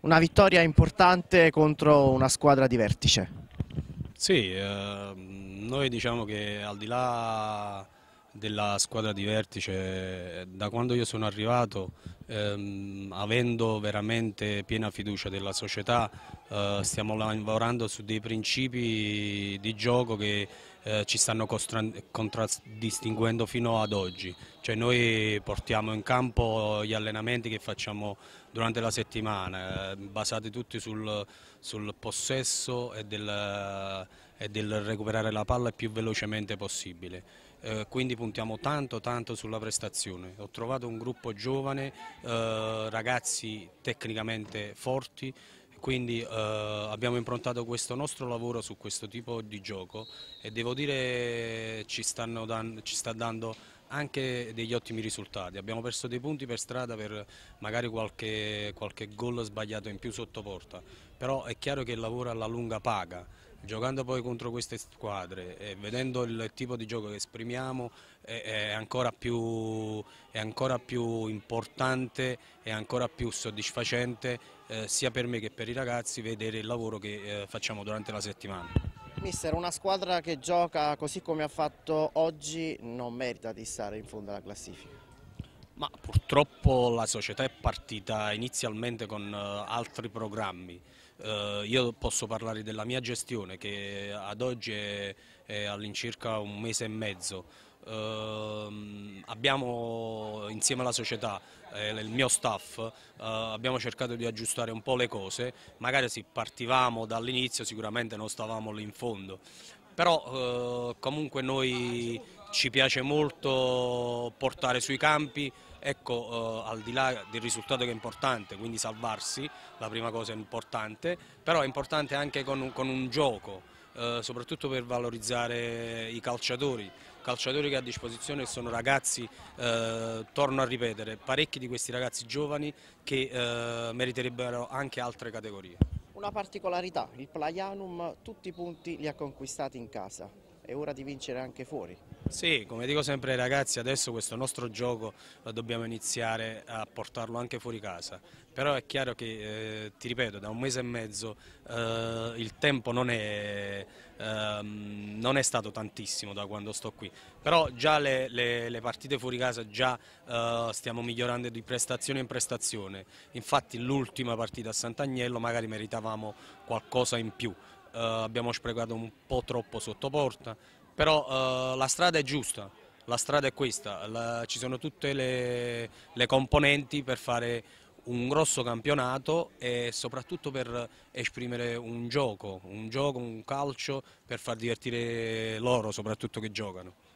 Una vittoria importante contro una squadra di vertice. Sì, eh, noi diciamo che al di là della squadra di vertice da quando io sono arrivato ehm, avendo veramente piena fiducia della società eh, stiamo lavorando su dei principi di gioco che eh, ci stanno contraddistinguendo fino ad oggi cioè noi portiamo in campo gli allenamenti che facciamo durante la settimana eh, basati tutti sul, sul possesso e del e del recuperare la palla il più velocemente possibile. Eh, quindi puntiamo tanto tanto sulla prestazione. Ho trovato un gruppo giovane, eh, ragazzi tecnicamente forti, quindi eh, abbiamo improntato questo nostro lavoro su questo tipo di gioco e devo dire ci, dan ci sta dando anche degli ottimi risultati, abbiamo perso dei punti per strada per magari qualche, qualche gol sbagliato in più sotto porta, però è chiaro che il lavoro alla lunga paga, giocando poi contro queste squadre e vedendo il tipo di gioco che esprimiamo è, è, ancora, più, è ancora più, importante e ancora più soddisfacente eh, sia per me che per i ragazzi vedere il lavoro che eh, facciamo durante la settimana. Mister, una squadra che gioca così come ha fatto oggi non merita di stare in fondo alla classifica? Ma purtroppo la società è partita inizialmente con eh, altri programmi. Eh, io posso parlare della mia gestione che ad oggi è, all'incirca un mese e mezzo. Eh, abbiamo insieme alla società e il mio staff abbiamo cercato di aggiustare un po' le cose, magari se partivamo dall'inizio sicuramente non stavamo lì in fondo, però comunque noi ci piace molto portare sui campi, ecco eh, al di là del risultato che è importante, quindi salvarsi, la prima cosa è importante, però è importante anche con, con un gioco, eh, soprattutto per valorizzare i calciatori, calciatori che a disposizione sono ragazzi, eh, torno a ripetere, parecchi di questi ragazzi giovani che eh, meriterebbero anche altre categorie. Una particolarità, il Playanum tutti i punti li ha conquistati in casa, è ora di vincere anche fuori. Sì, come dico sempre ai ragazzi, adesso questo nostro gioco lo dobbiamo iniziare a portarlo anche fuori casa, però è chiaro che, eh, ti ripeto, da un mese e mezzo eh, il tempo non è, eh, non è, stato tantissimo da quando sto qui, però già le, le, le partite fuori casa già eh, stiamo migliorando di prestazione in prestazione, infatti l'ultima partita a Sant'Agnello magari meritavamo qualcosa in più, eh, abbiamo sprecato un po' troppo sotto porta, però eh, la strada è giusta, la strada è questa, la, ci sono tutte le, le componenti per fare un grosso campionato e soprattutto per esprimere un gioco, un gioco, un calcio per far divertire loro soprattutto che giocano.